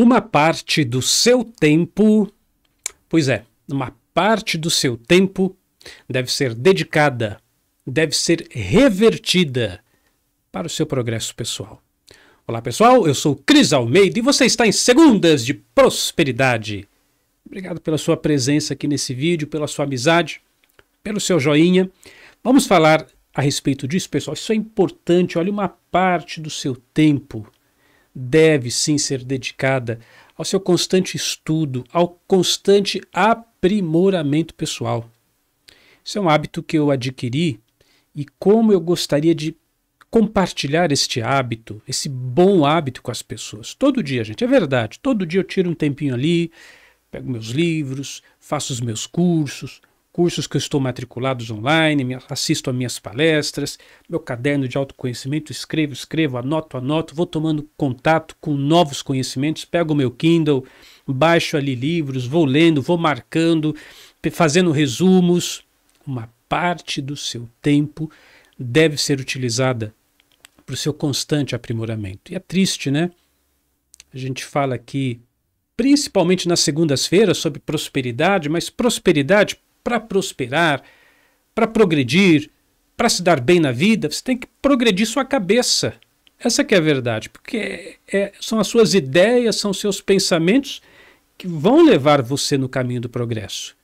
Uma parte do seu tempo. Pois é, uma parte do seu tempo deve ser dedicada, deve ser revertida para o seu progresso pessoal. Olá pessoal, eu sou Cris Almeida e você está em Segundas de Prosperidade. Obrigado pela sua presença aqui nesse vídeo, pela sua amizade, pelo seu joinha. Vamos falar a respeito disso, pessoal. Isso é importante. Olha, uma parte do seu tempo deve sim ser dedicada ao seu constante estudo, ao constante aprimoramento pessoal. Isso é um hábito que eu adquiri e como eu gostaria de compartilhar este hábito, esse bom hábito com as pessoas. Todo dia, gente, é verdade. Todo dia eu tiro um tempinho ali, pego meus livros, faço os meus cursos, cursos que eu estou matriculados online, assisto a minhas palestras, meu caderno de autoconhecimento, escrevo, escrevo, anoto, anoto, vou tomando contato com novos conhecimentos, pego o meu Kindle, baixo ali livros, vou lendo, vou marcando, fazendo resumos. Uma parte do seu tempo deve ser utilizada para o seu constante aprimoramento. E é triste, né? A gente fala aqui, principalmente nas segundas-feiras, sobre prosperidade, mas prosperidade para prosperar, para progredir, para se dar bem na vida, você tem que progredir sua cabeça. Essa que é a verdade, porque é, são as suas ideias, são seus pensamentos que vão levar você no caminho do progresso.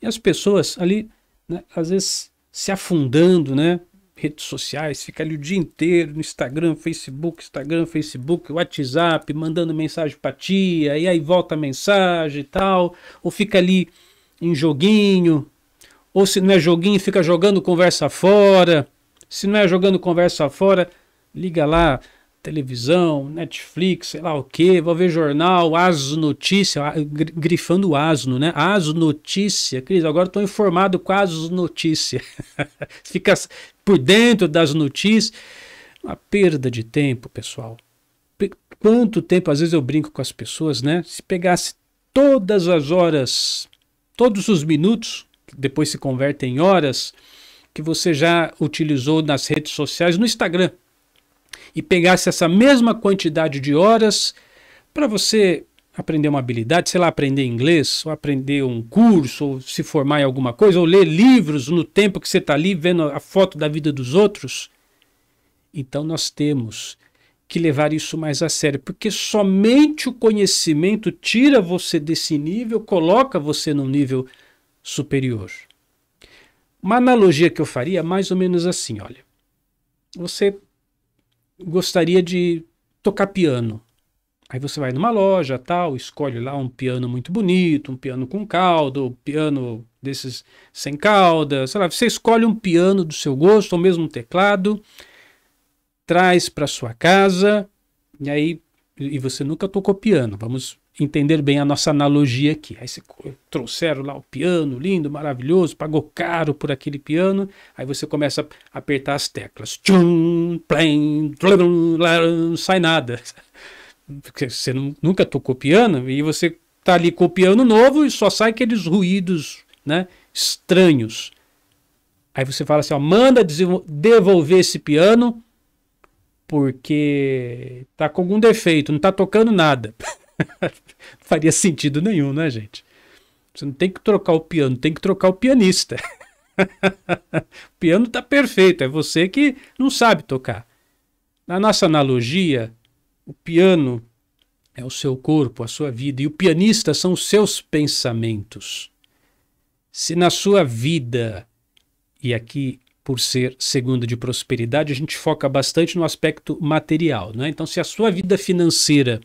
E as pessoas ali, né, às vezes, se afundando, né? Redes sociais, fica ali o dia inteiro no Instagram, Facebook, Instagram, Facebook, WhatsApp, mandando mensagem para tia, e aí volta a mensagem e tal, ou fica ali em joguinho, ou se não é joguinho, fica jogando conversa fora. Se não é jogando conversa fora, liga lá televisão, Netflix, sei lá o que, vou ver jornal, As Notícia, grifando Asno, né? As Notícia, Cris, agora estou informado com As Notícia. Fica por dentro das notícias. Uma perda de tempo, pessoal. Quanto tempo, às vezes eu brinco com as pessoas, né? Se pegasse todas as horas todos os minutos, que depois se converte em horas, que você já utilizou nas redes sociais, no Instagram, e pegasse essa mesma quantidade de horas para você aprender uma habilidade, sei lá, aprender inglês, ou aprender um curso, ou se formar em alguma coisa, ou ler livros no tempo que você está ali vendo a foto da vida dos outros. Então nós temos que levar isso mais a sério, porque somente o conhecimento tira você desse nível, coloca você num nível superior. Uma analogia que eu faria é mais ou menos assim, olha. Você gostaria de tocar piano. Aí você vai numa loja, tal, escolhe lá um piano muito bonito, um piano com cauda um piano desses sem cauda, sei lá, você escolhe um piano do seu gosto ou mesmo um teclado traz para sua casa, e aí e você nunca tocou piano. Vamos entender bem a nossa analogia aqui. Aí você trouxeram lá o piano, lindo, maravilhoso, pagou caro por aquele piano. Aí você começa a apertar as teclas. Tchum, plen, tlum, não sai nada. Porque você nunca tocou piano e você tá ali com o piano novo e só sai aqueles ruídos, né, estranhos. Aí você fala assim, ó, manda devolver esse piano porque tá com algum defeito, não tá tocando nada. Faria sentido nenhum, né, gente? Você não tem que trocar o piano, tem que trocar o pianista. o piano tá perfeito, é você que não sabe tocar. Na nossa analogia, o piano é o seu corpo, a sua vida, e o pianista são os seus pensamentos. Se na sua vida, e aqui por ser segunda de prosperidade, a gente foca bastante no aspecto material. Né? Então, se a sua vida financeira,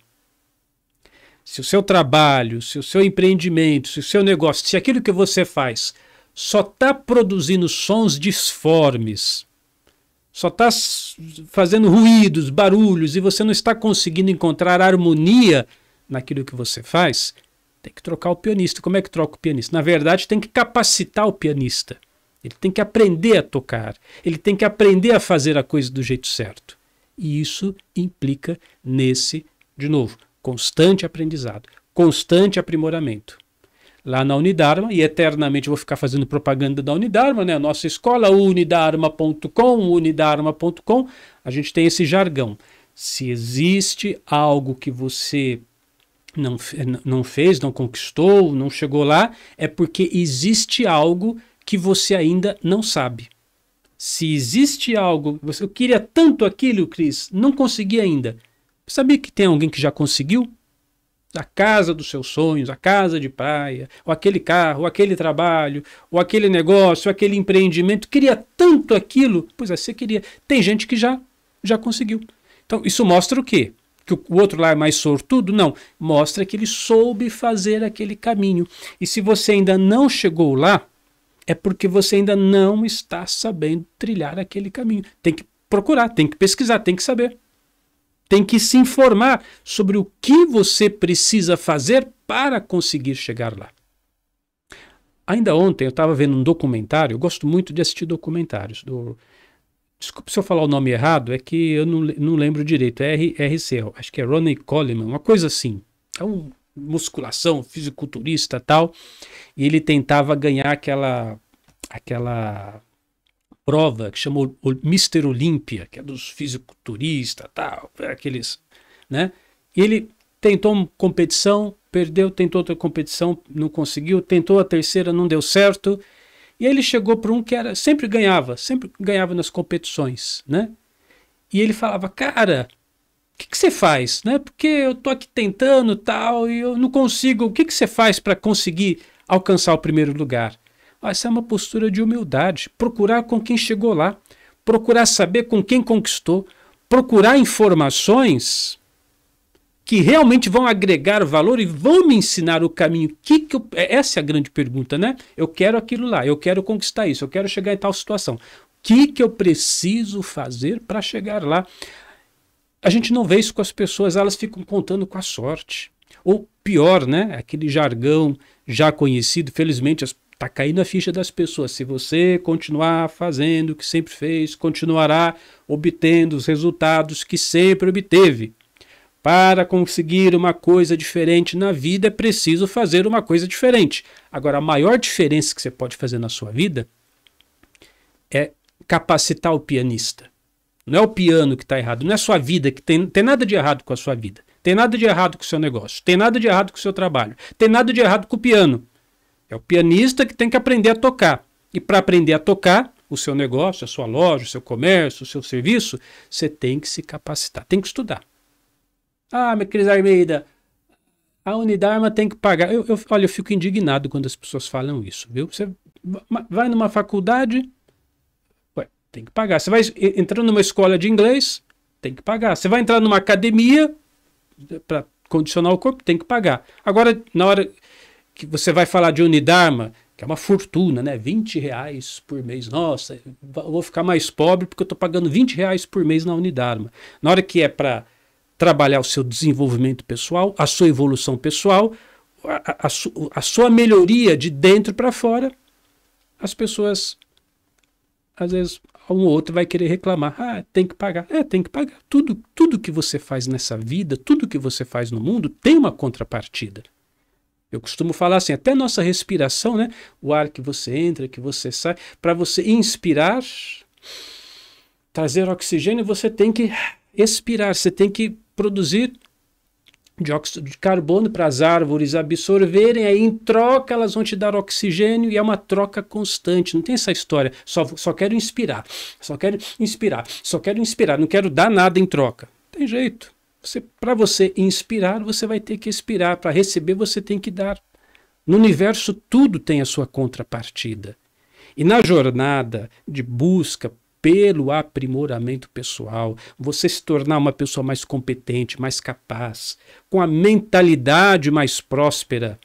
se o seu trabalho, se o seu empreendimento, se o seu negócio, se aquilo que você faz só está produzindo sons disformes, só está fazendo ruídos, barulhos e você não está conseguindo encontrar harmonia naquilo que você faz, tem que trocar o pianista. Como é que troca o pianista? Na verdade, tem que capacitar o pianista. Ele tem que aprender a tocar, ele tem que aprender a fazer a coisa do jeito certo. E isso implica nesse, de novo, constante aprendizado, constante aprimoramento. Lá na Unidarma, e eternamente vou ficar fazendo propaganda da Unidarma, né? A nossa escola, unidarma.com, unidarma.com, a gente tem esse jargão. Se existe algo que você não, não fez, não conquistou, não chegou lá, é porque existe algo que você ainda não sabe. Se existe algo, você, eu queria tanto aquilo, Cris, não consegui ainda. Sabia que tem alguém que já conseguiu? A casa dos seus sonhos, a casa de praia, ou aquele carro, ou aquele trabalho, ou aquele negócio, ou aquele empreendimento. Queria tanto aquilo. Pois é, você queria. Tem gente que já, já conseguiu. Então, isso mostra o quê? que o outro lá é mais sortudo? Não. Mostra que ele soube fazer aquele caminho. E se você ainda não chegou lá, é porque você ainda não está sabendo trilhar aquele caminho. Tem que procurar, tem que pesquisar, tem que saber. Tem que se informar sobre o que você precisa fazer para conseguir chegar lá. Ainda ontem eu estava vendo um documentário, eu gosto muito de assistir documentários. Do... Desculpe se eu falar o nome errado, é que eu não, não lembro direito. É RC, acho que é Ronnie Coleman, uma coisa assim. É um musculação, fisiculturista tal, e ele tentava ganhar aquela aquela prova que chamou o Mr. Olímpia, que é dos fisiculturistas tal, é aqueles, né? E ele tentou uma competição, perdeu, tentou outra competição, não conseguiu, tentou a terceira, não deu certo. E aí ele chegou para um que era sempre ganhava, sempre ganhava nas competições, né? E ele falava: "Cara, o que você faz? Né? Porque eu tô aqui tentando tal e eu não consigo. O que, que você faz para conseguir alcançar o primeiro lugar? Ah, essa é uma postura de humildade. Procurar com quem chegou lá, procurar saber com quem conquistou, procurar informações que realmente vão agregar valor e vão me ensinar o caminho. Que que eu... É, essa é a grande pergunta, né? Eu quero aquilo lá, eu quero conquistar isso, eu quero chegar em tal situação. O que, que eu preciso fazer para chegar lá? A gente não vê isso com as pessoas, elas ficam contando com a sorte. Ou pior, né? Aquele jargão já conhecido, felizmente está caindo a ficha das pessoas. Se você continuar fazendo o que sempre fez, continuará obtendo os resultados que sempre obteve. Para conseguir uma coisa diferente na vida, é preciso fazer uma coisa diferente. Agora, a maior diferença que você pode fazer na sua vida é capacitar o pianista. Não é o piano que está errado, não é a sua vida, que tem, tem nada de errado com a sua vida. Tem nada de errado com o seu negócio, tem nada de errado com o seu trabalho, tem nada de errado com o piano. É o pianista que tem que aprender a tocar. E para aprender a tocar, o seu negócio, a sua loja, o seu comércio, o seu serviço, você tem que se capacitar, tem que estudar. Ah, minha querida Armeida, a Unidarma tem que pagar. Eu, eu, olha, eu fico indignado quando as pessoas falam isso, viu? Você vai numa faculdade, tem que pagar. Você vai entrando numa escola de inglês, tem que pagar. Você vai entrar numa academia para condicionar o corpo, tem que pagar. Agora, na hora que você vai falar de Unidarma, que é uma fortuna, né? 20 reais por mês. Nossa, vou ficar mais pobre porque eu estou pagando 20 reais por mês na Unidarma. Na hora que é para trabalhar o seu desenvolvimento pessoal, a sua evolução pessoal, a, a, a sua melhoria de dentro para fora, as pessoas às vezes um outro vai querer reclamar. Ah, tem que pagar. É, tem que pagar. Tudo, tudo que você faz nessa vida, tudo que você faz no mundo tem uma contrapartida. Eu costumo falar assim, até nossa respiração, né? O ar que você entra, que você sai, para você inspirar, trazer oxigênio, você tem que expirar, você tem que produzir dióxido de carbono para as árvores absorverem, aí em troca elas vão te dar oxigênio e é uma troca constante. Não tem essa história, só, só quero inspirar, só quero inspirar, só quero inspirar, não quero dar nada em troca. Não tem jeito. Você, para você inspirar, você vai ter que expirar, para receber você tem que dar. No universo tudo tem a sua contrapartida. E na jornada de busca pelo aprimoramento pessoal, você se tornar uma pessoa mais competente, mais capaz, com a mentalidade mais próspera.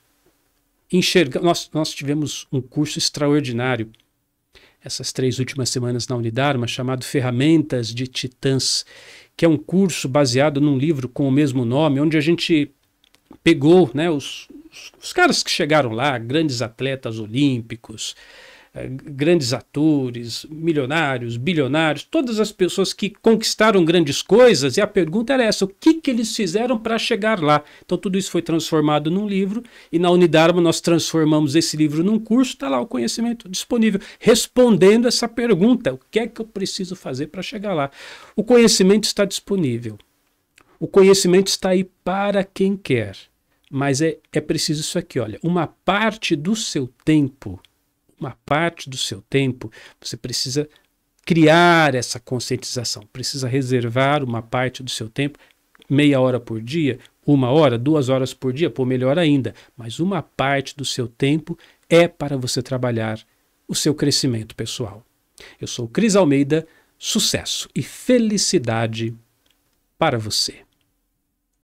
Enxerga... Nós, nós tivemos um curso extraordinário essas três últimas semanas na Unidarma chamado Ferramentas de Titãs, que é um curso baseado num livro com o mesmo nome, onde a gente pegou né, os, os caras que chegaram lá, grandes atletas olímpicos, eh, grandes atores, milionários, bilionários, todas as pessoas que conquistaram grandes coisas, e a pergunta era essa: o que, que eles fizeram para chegar lá? Então, tudo isso foi transformado num livro, e na Unidarma nós transformamos esse livro num curso, está lá o conhecimento disponível, respondendo essa pergunta: o que é que eu preciso fazer para chegar lá? O conhecimento está disponível. O conhecimento está aí para quem quer. Mas é, é preciso isso aqui, olha, uma parte do seu tempo uma parte do seu tempo, você precisa criar essa conscientização, precisa reservar uma parte do seu tempo, meia hora por dia, uma hora, duas horas por dia, pô, melhor ainda, mas uma parte do seu tempo é para você trabalhar o seu crescimento pessoal. Eu sou Cris Almeida, sucesso e felicidade para você.